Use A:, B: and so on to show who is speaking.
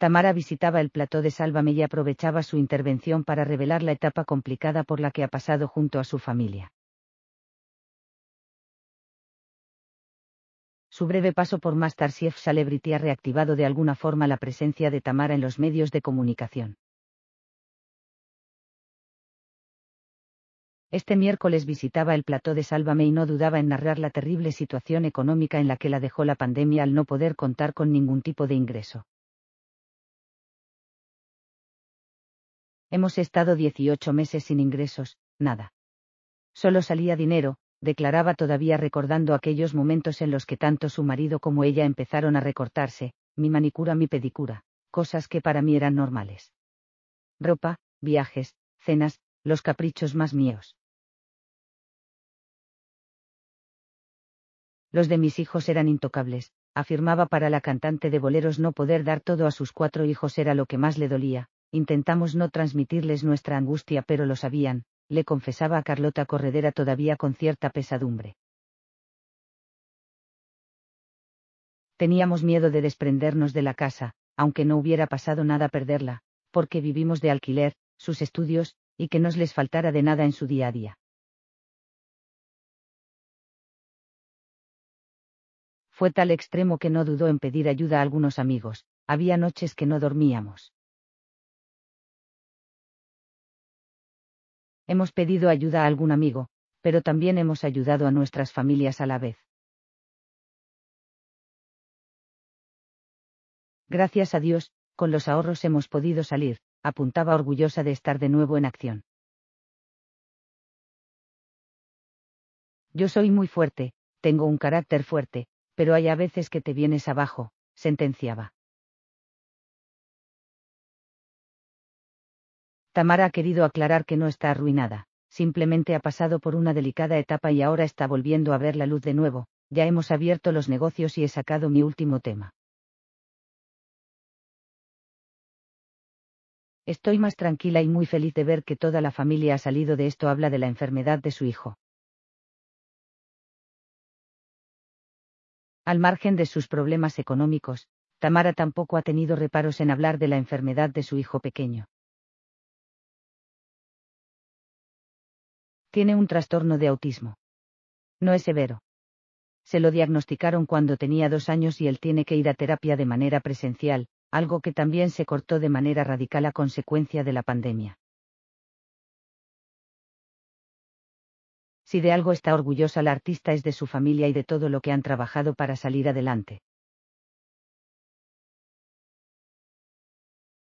A: Tamara visitaba el plató de Sálvame y aprovechaba su intervención para revelar la etapa complicada por la que ha pasado junto a su familia. Su breve paso por Masterchef Celebrity ha reactivado de alguna forma la presencia de Tamara en los medios de comunicación. Este miércoles visitaba el plató de Sálvame y no dudaba en narrar la terrible situación económica en la que la dejó la pandemia al no poder contar con ningún tipo de ingreso. Hemos estado 18 meses sin ingresos, nada. Solo salía dinero, declaraba todavía recordando aquellos momentos en los que tanto su marido como ella empezaron a recortarse, mi manicura, mi pedicura, cosas que para mí eran normales. Ropa, viajes, cenas, los caprichos más míos. Los de mis hijos eran intocables, afirmaba para la cantante de boleros no poder dar todo a sus cuatro hijos era lo que más le dolía, Intentamos no transmitirles nuestra angustia, pero lo sabían, le confesaba a Carlota Corredera todavía con cierta pesadumbre. Teníamos miedo de desprendernos de la casa, aunque no hubiera pasado nada perderla, porque vivimos de alquiler, sus estudios, y que nos les faltara de nada en su día a día. Fue tal extremo que no dudó en pedir ayuda a algunos amigos, había noches que no dormíamos. Hemos pedido ayuda a algún amigo, pero también hemos ayudado a nuestras familias a la vez. Gracias a Dios, con los ahorros hemos podido salir, apuntaba orgullosa de estar de nuevo en acción. Yo soy muy fuerte, tengo un carácter fuerte, pero hay a veces que te vienes abajo, sentenciaba. Tamara ha querido aclarar que no está arruinada, simplemente ha pasado por una delicada etapa y ahora está volviendo a ver la luz de nuevo, ya hemos abierto los negocios y he sacado mi último tema. Estoy más tranquila y muy feliz de ver que toda la familia ha salido de esto. Habla de la enfermedad de su hijo. Al margen de sus problemas económicos, Tamara tampoco ha tenido reparos en hablar de la enfermedad de su hijo pequeño. Tiene un trastorno de autismo. No es severo. Se lo diagnosticaron cuando tenía dos años y él tiene que ir a terapia de manera presencial, algo que también se cortó de manera radical a consecuencia de la pandemia. Si de algo está orgullosa la artista es de su familia y de todo lo que han trabajado para salir adelante.